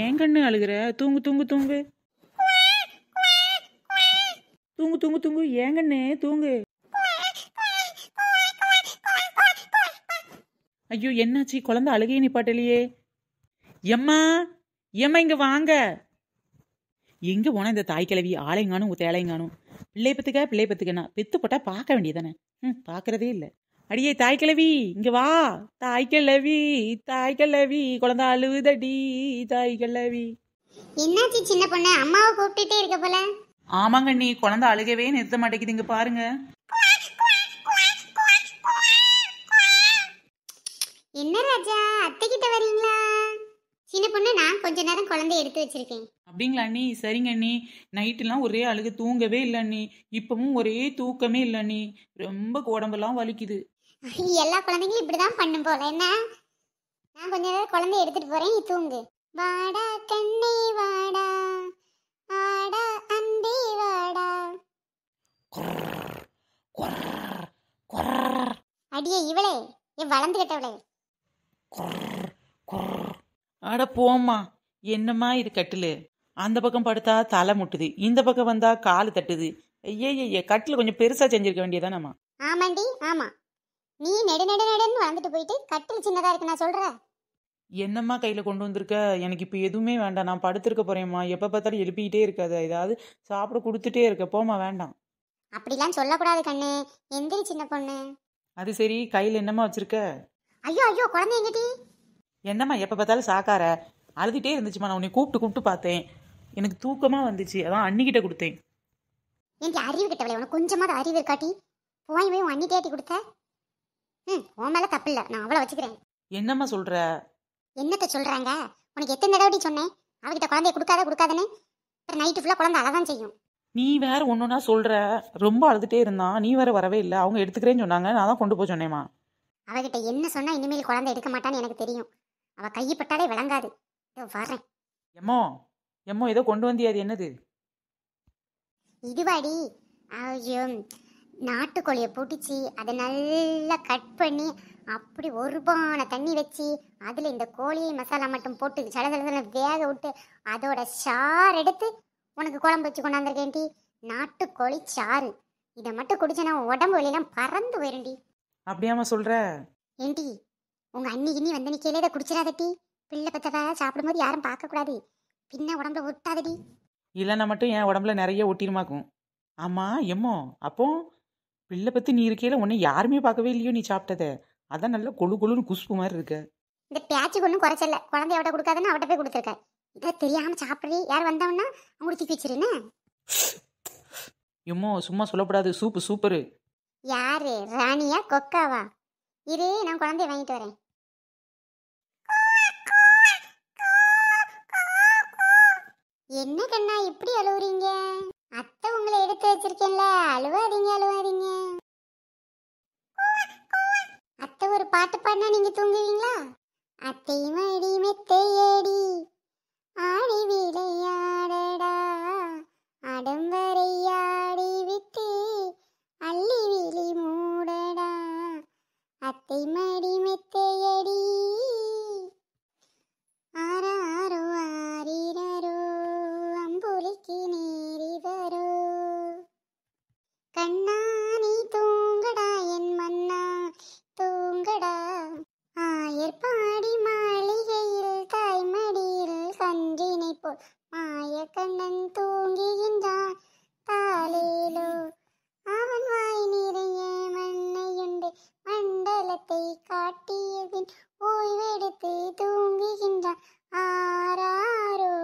ஏன் கண்ணு அழுகிற தூங்கு தூங்கு தூங்கு தூங்கு தூங்கு தூங்கு ஏன் கண்ணு தூங்கு ஐயோ என்னாச்சு குழந்தை நீ நிப்பாட்டலையே எம்மா ஏம்மா இங்க வாங்க எங்க போனா இந்த தாய் கிழவி ஆலைங்கானும் தேலைங்கானும் பிள்ளை பத்துக்க பிள்ளை பத்துக்கண்ணா பெத்து போட்டா பார்க்க வேண்டியதானே ம் பாக்குறதே இல்லை அடியே தாய்க்கிழவி இங்க வா தாய்க்கிழவி தாய்க்கிழவி குழந்த அழுவுதடி தாய்க்கிழவி என்னாச்சு சின்ன பொண்ணு அம்மாவை கூப்பிட்டுட்டே இருக்க போல ஆமாங்க நீ குழந்தை அழுகவே நிறுத்த மாட்டேங்குதுங்க பாருங்க என்ன ராஜா அத்தை கிட்ட வரீங்களா சின்ன பொண்ணு நான் கொஞ்ச நேரம் குழந்தைய எடுத்து வச்சிருக்கேன் அப்படிங்களா அண்ணி சரிங்க அண்ணி நைட்டுலாம் ஒரே அழுக தூங்கவே இல்லை அண்ணி இப்பவும் ஒரே தூக்கமே இல்லை அண்ணி ரொம்ப உடம்பெல்லாம் வலிக்குது எல்லா குழந்தைங்களும் இப்படிதான் பண்ணும் போல என்ன நான் கொஞ்ச நேரம் குழந்தை எடுத்துட்டு போறேன் நீ தூங்கு வாடா கண்ணே வாடா ஆடா அந்தே வாடா அடியே இவளே என் வளர்ந்து கட்டவளே அட போம்மா என்னம்மா இது கட்டிலு அந்த பக்கம் படுத்தா தலை முட்டுது இந்த பக்கம் வந்தா கால் தட்டுது ஐயே ஐயே கட்டில் கொஞ்சம் பெருசா செஞ்சிருக்க வேண்டியதானம்மா ஆமாண்டி ஆமா நீ நெடு நெடு நெடுன்னு வளர்ந்துட்டு போயிட்டு கட்டில் சின்னதா இருக்கு நான் சொல்ற என்னம்மா கையில் கொண்டு வந்திருக்க எனக்கு இப்போ எதுவுமே வேண்டாம் நான் படுத்திருக்க போறேம்மா எப்போ பார்த்தாலும் எழுப்பிக்கிட்டே இருக்காது ஏதாவது சாப்பிட கொடுத்துட்டே இருக்க போமா வேண்டாம் அப்படிலாம் சொல்லக்கூடாது கண்ணு எந்திரி சின்ன பொண்ணு அது சரி கையில் என்னம்மா வச்சிருக்க ஐயோ ஐயோ குழந்தை எங்கடி என்னம்மா எப்போ பார்த்தாலும் சாக்கார அழுதுட்டே இருந்துச்சுமா நான் உன்னை கூப்பிட்டு கூப்பிட்டு பார்த்தேன் எனக்கு தூக்கமாக வந்துச்சு அதான் அன்னிக்கிட்ட கொடுத்தேன் எனக்கு அறிவு கிட்டவில்லை உனக்கு கொஞ்சமாக அறிவு இருக்காட்டி போய் போய் அண்ணி கேட்டி கொடுத்த ம் உன் மேல தப்பு இல்ல நான் அவளை வச்சுக்கிறேன் என்னம்மா சொல்ற என்னத்த சொல்றாங்க உனக்கு எத்தனை தடவை சொன்னேன் அவகிட்ட குழந்தைய கொடுக்காத கொடுக்காதன்னு அப்புறம் நைட்டு ஃபுல்லா குழந்தை அழதான் செய்யும் நீ வேற ஒன்றுனா சொல்ற ரொம்ப அழுதுட்டே இருந்தான் நீ வேற வரவே இல்லை அவங்க எடுத்துக்கிறேன்னு சொன்னாங்க நான் தான் கொண்டு போய் சொன்னேம்மா அவகிட்ட என்ன சொன்னா இனிமேல் குழந்தை எடுக்க மாட்டான்னு எனக்கு தெரியும் அவ கையப்பட்டாலே விளங்காது வரேன் எம்மோ எம்மோ ஏதோ கொண்டு வந்தியாது என்னது இதுவாடி ஐயோ நாட்டுக்கோழியை பிடிச்சி அதை நல்லா கட் பண்ணி அப்படி ஒரு பானை தண்ணி வச்சு அதில் இந்த கோழியை மசாலா மட்டும் போட்டு சல சலசல வேக விட்டு அதோட சாறு எடுத்து உனக்கு குழம்பு வச்சு கொண்டாந்துருக்கேன்டி நாட்டுக்கோழி சாறு இதை மட்டும் குடிச்சனா உடம்பு வழியெல்லாம் பறந்து போயிருண்டி அப்படியாம சொல்ற ஏண்டி உங்க அண்ணி கிண்ணி வந்து நீ குடிச்சிடாத குடிச்சிடாதட்டி பிள்ளை சாப்பிடும் சாப்பிடும்போது யாரும் பார்க்கக்கூடாது பின்ன உடம்புல ஒட்டாதடி இல்லைன்னா மட்டும் என் உடம்புல நிறைய ஒட்டிருமாக்கும் ஆமாம் எம்மோ அப்போ பிள்ளை பற்றி நீ இருக்கையில் உன்னை யாருமே பார்க்கவே இல்லையோ நீ சாப்பிட்டத அதான் நல்லா கொழு கொழுன்னு குஸ்பு மாதிரி இருக்க இந்த பேச்சுக்கு ஒன்றும் குறைச்சல குழந்தை அவட்ட கொடுக்காதுன்னு அவட்ட போய் கொடுத்துருக்க இதை தெரியாமல் சாப்பிட்றே யார் வந்தவன்னா அவங்க தூக்கி வச்சிருன்னு எம்மோ சும்மா சொல்லப்படாது சூப்பு சூப்பரு யாரு ராணியா கொக்காவா இரு நான் குழந்தைய வாங்கிட்டு வரேன் என்ன கண்ணா இப்படி அழுவுறீங்க அத்தை உங்களை எடுத்து வச்சிருக்கேன்ல அழுவாதீங்க அழுவாதீங்க அத்தை ஒரு பாட்டு பாடினா நீங்க தூங்குவீங்களா அத்தையுமே இடியுமே தேய அவன் தூங்குகின்றான் பாலேலோ அவன் வாய் நிறைய மண்ணையுண்டு மண்டலத்தை காட்டியதின் ஓய்வெடுத்து தூங்குகின்றான் ஆராரோ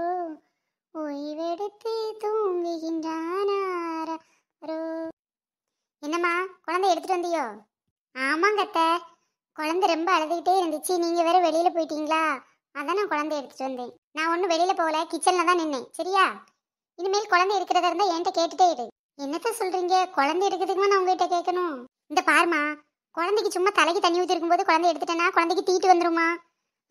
ஓய்வெடுத்து தூங்குகின்றான் ஆராரோ என்னம்மா குழந்தை எடுத்துட்டு வந்தியோ ஆமாங்கத்த குழந்தை ரொம்ப அழுதுகிட்டே இருந்துச்சு நீங்க வேற வெளியில போயிட்டீங்களா அதான் நான் குழந்தை எடுத்துட்டு வந்தேன் நான் ஒன்றும் வெளியில போகல கிச்சனில் தான் நின்னேன் சரியா இனிமேல் குழந்தை இருக்கிறதா இருந்தா என்கிட்ட கேட்டுட்டே இரு என்னத்த சொல்றீங்க குழந்தை இருக்கிறதுக்குமா நான் உங்ககிட்ட கேட்கணும் இந்த பாருமா குழந்தைக்கு சும்மா தலைக்கு தண்ணி ஊற்றிருக்கும் போது குழந்தை எடுத்துட்டேன்னா குழந்தைக்கு தீட்டு வந்துருமா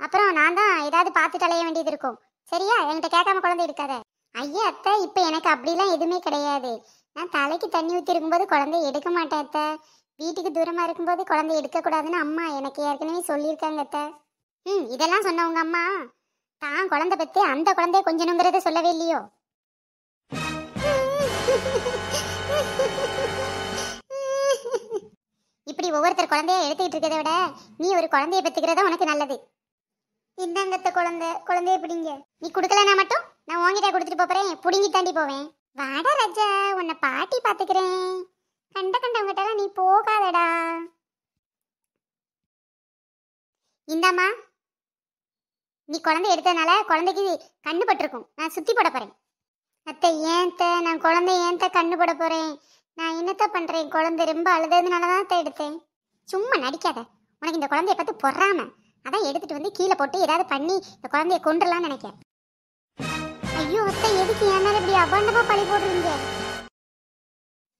அப்புறம் நான் தான் ஏதாவது பார்த்து தலைய வேண்டியது இருக்கும் சரியா என்கிட்ட கேட்காம குழந்தை எடுக்காத ஐயா அத்தை இப்போ எனக்கு அப்படிலாம் எதுவுமே கிடையாது நான் தலைக்கு தண்ணி ஊற்றிருக்கும் போது குழந்தை எடுக்க மாட்டேன் அத்தை வீட்டுக்கு தூரமாக இருக்கும்போது குழந்தை எடுக்கக்கூடாதுன்னு அம்மா எனக்கு ஏற்கனவே சொல்லியிருக்காங்க அத்தை ம் இதெல்லாம் சொன்ன உங்கள் அம்மா தான் குழந்தை பற்றி அந்த குழந்தைய கொஞ்சணுங்கிறத சொல்லவே இல்லையோ இப்படி ஒவ்வொருத்தர் குழந்தைய எடுத்துக்கிட்டு இருக்கிறத விட நீ ஒரு குழந்தைய பெத்துக்கிறதா உனக்கு நல்லது இந்தாங்கத்த குழந்தை குழந்தைய பிடிங்க நீ கொடுக்கலனா மட்டும் நான் உங்ககிட்ட கொடுத்துட்டு போறேன் புடுங்கி தாண்டி போவேன் வாட ராஜா உன்னை பாட்டி பாத்துக்கிறேன் கண்ட கண்டவங்கிட்டலாம் நீ போகாதடா இந்தாமா நீ குழந்தை எடுத்ததுனால குழந்தைக்கு கண்ணு பட்டிருக்கும் நான் சுத்தி போட போறேன் அத்தை ஏன் த நான் குழந்தை ஏன் த கண்ணு போட போகிறேன் நான் என்னத்த பண்ணுறேன் குழந்தை ரொம்ப அழுதுனால தான் எடுத்தேன் சும்மா நடிக்காத உனக்கு இந்த குழந்தைய பார்த்து பொறாம அதான் எடுத்துட்டு வந்து கீழே போட்டு ஏதாவது பண்ணி இந்த குழந்தைய கொண்டுலாம்னு நினைக்க ஐயோ அத்தை எதுக்கு ஏன்னா இப்படி அபாண்டமா பழி போடுறீங்க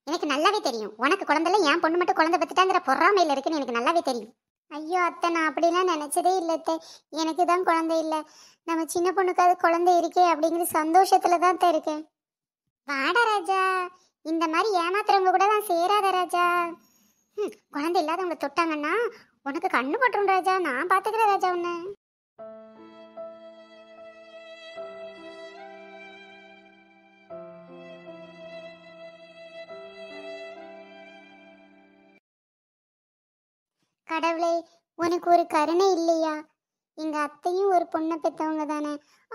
எனக்கு நல்லாவே தெரியும் உனக்கு குழந்தைல என் பொண்ணு மட்டும் குழந்தை பத்துட்டாங்கிற பொறாமையில இருக்குன்னு எனக்கு நல்லாவே தெரியும் ஐயோ அத்தை நான் அப்படிலாம் நினச்சதே இல்லை அத்தை எனக்கு தான் குழந்தை இல்லை நம்ம சின்ன பொண்ணுக்காவது குழந்தை இருக்கே அப்படிங்கிற சந்தோஷத்தில் தான் அத்தை இருக்கேன் வாடா ராஜா இந்த மாதிரி ஏமாத்துறவங்க கூட தான் சேராத ராஜா ம் குழந்தை இல்லாதவங்களை தொட்டாங்கன்னா உனக்கு கண்ணு பட்டுரும் ராஜா நான் பார்த்துக்கிறேன் ராஜா உன்னை கடவுளே உனக்கு ஒரு கருணை இல்லையா எங்கள் அத்தையும் ஒரு பொண்ணை பெற்றவங்க தானே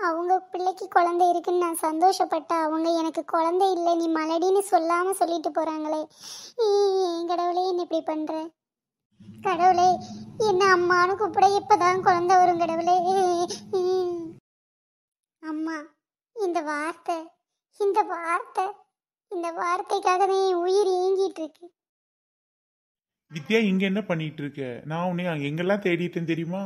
அவங்க பிள்ளைக்கு குழந்தை இருக்குன்னு நான் சந்தோஷப்பட்டா அவங்க எனக்கு குழந்தை இல்லை நீ மலடின்னு சொல்லாமல் சொல்லிட்டு போகிறாங்களே என் கடவுளே என்ன இப்படி பண்ற கடவுளே என்ன அம்மானு கூப்பிட இப்பதான் குழந்தை வரும் கடவுளே அம்மா இந்த வார்த்தை இந்த வார்த்தை இந்த வார்த்தைக்காக தான் என் உயிர் ஏங்கிட்டு இருக்கு வித்யா இங்கே என்ன பண்ணிட்டு இருக்க நான் உன்னை எங்கெல்லாம் தேடிட்டேன் தெரியுமா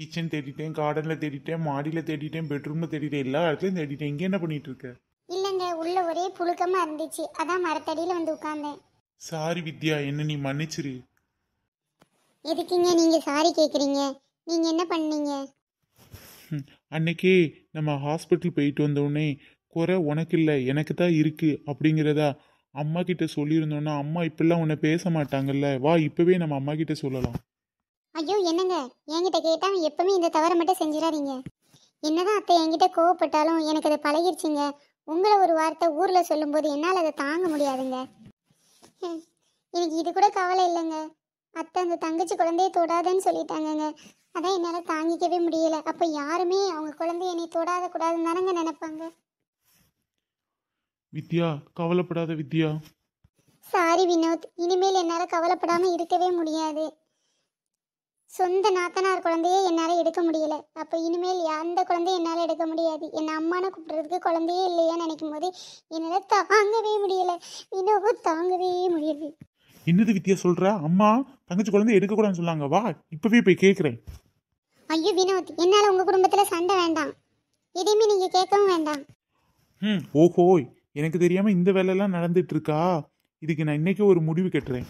கிச்சன் தேடிட்டேன் கார்டனில் தேடிட்டேன் மாடியில் தேடிட்டேன் பெட்ரூமில் தேடிட்டேன் எல்லா இடத்துலையும் தேடிட்டேன் இங்கே என்ன பண்ணிட்டு இருக்க இல்லைங்க உள்ள ஒரே புழுக்கமா இருந்துச்சு அதான் மரத்தடியில் வந்து உட்கார்ந்தேன் சாரி வித்யா என்ன நீ மன்னிச்சிரு எதுக்குங்க நீங்க சாரி கேக்குறீங்க நீங்க என்ன பண்ணீங்க அன்னைக்கே நம்ம ஹாஸ்பிட்டல் போயிட்டு வந்தோடனே குறை உனக்கு இல்லை எனக்கு தான் இருக்குது அப்படிங்கிறதா அம்மா கிட்ட சொல்லியிருந்தோன்னா அம்மா இப்படிலாம் உன்னை பேச மாட்டாங்கல்ல வா இப்பவே நம்ம அம்மா கிட்ட சொல்லலாம் ஐயோ என்னங்க என்கிட்ட கேட்டால் எப்பவுமே இந்த தவறை மட்டும் செஞ்சிடாதீங்க என்னதான் அத்தை என்கிட்ட கோவப்பட்டாலும் எனக்கு அதை பழகிருச்சிங்க உங்களை ஒரு வார்த்தை ஊரில் சொல்லும்போது என்னால் அதை தாங்க முடியாதுங்க எனக்கு இது கூட கவலை இல்லைங்க அத்தை அந்த தங்கச்சி குழந்தைய தொடாதன்னு சொல்லிட்டாங்கங்க அதான் என்னால் தாங்கிக்கவே முடியல அப்போ யாருமே அவங்க குழந்தைய என்னை தொடாத கூடாதுன்னு தானங்க நினைப்பாங்க வித்யா கவலைப்படாத வித்யா சாரி வினோத் இனிமேல் என்னால் கவலைப்படாமல் இருக்கவே முடியாது சொந்த நாத்தனார் குழந்தையே என்னால் எடுக்க முடியல அப்போ இனிமேல் அந்த குழந்தைய என்னால் எடுக்க முடியாது என் அம்மான கூப்பிட்றதுக்கு குழந்தையே இல்லையான்னு நினைக்கும் போது என்னால் தாங்கவே முடியல வினோத் தாங்கவே முடியல என்னது வித்யா சொல்ற அம்மா தங்கச்சி குழந்தை எடுக்கக்கூடாதுன்னு சொன்னாங்க வா இப்போவே போய் கேட்குறேன் ஐயோ வினோத் என்னால் உங்கள் குடும்பத்தில் சண்டை வேண்டாம் எதையுமே நீங்கள் கேட்கவும் வேண்டாம் ம் ஓஹோய் எனக்கு தெரியாமல் இந்த வேலையெல்லாம் நடந்துட்டு இருக்கா இதுக்கு நான் இன்னைக்கு ஒரு முடிவு கட்டுறேன்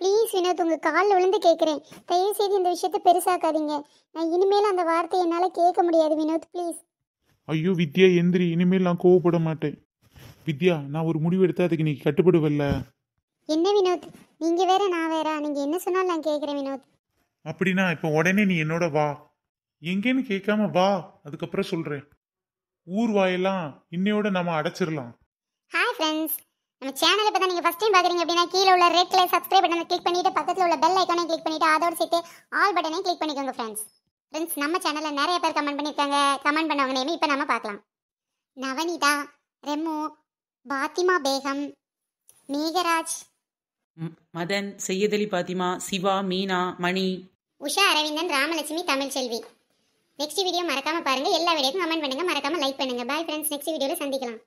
ப்ளீஸ் வினோத் உங்கள் காலில் விழுந்து கேட்குறேன் தயவு செய்து இந்த விஷயத்த பெருசாக்காதீங்க நான் இனிமேல் அந்த வார்த்தையை என்னால் கேட்க முடியாது வினோத் ப்ளீஸ் ஐயோ வித்யா எந்திரி இனிமேல் நான் கோவப்பட மாட்டேன் வித்யா நான் ஒரு முடிவு எடுத்து அதுக்கு நீ கட்டுப்படுவல்ல என்ன வினோத் நீங்க வேற நான் வேற நீங்க என்ன சொன்னாலும் நான் கேட்குறேன் வினோத் அப்படின்னா இப்போ உடனே நீ என்னோட வா எங்கேன்னு கேட்காம வா அதுக்கப்புறம் சொல்கிறேன் ஊர் வாயெல்லாம் இன்னையோட நம்ம அடைச்சிடலாம் ஹாய் ஃப்ரெண்ட்ஸ் நம்ம சேனல் இப்போ தான் நீங்கள் ஃபஸ்ட் டைம் பார்க்குறீங்க அப்படின்னா கீழே உள்ள ரெட் கலர் சப்ஸ்கிரைப் பட்டனை கிளிக் பண்ணிட்டு பக்கத்தில் உள்ள பெல் ஐக்கானே கிளிக் பண்ணிவிட்டு அதோடு சேர்த்து ஆல் பட்டனையும் கிளிக் பண்ணிக்கோங்க ஃப்ரெண்ட்ஸ் ஃப்ரெண்ட்ஸ் நம்ம சேனலில் நிறைய பேர் கமெண்ட் பண்ணியிருக்காங்க கமெண்ட் பண்ணவங்க நேமே இப்போ நம்ம பார்க்கலாம் நவனிதா ரெமு பாத்திமா பேகம் மேகராஜ் மதன் செய்யதலி பாத்திமா சிவா மீனா மணி உஷா அரவிந்தன் ராமலட்சுமி செல்வி நெக்ஸ்ட் வீடியோ மறக்காம பாருங்க எல்லா வீடியோக்கும் கமெண்ட் பண்ணுங்க மறக்காம லைக் பண்ணுங்க பாய் ஃப்ரெண்ட்ஸ் நெக்ஸ்ட் வீடியோவில் சந்திக்கலாம்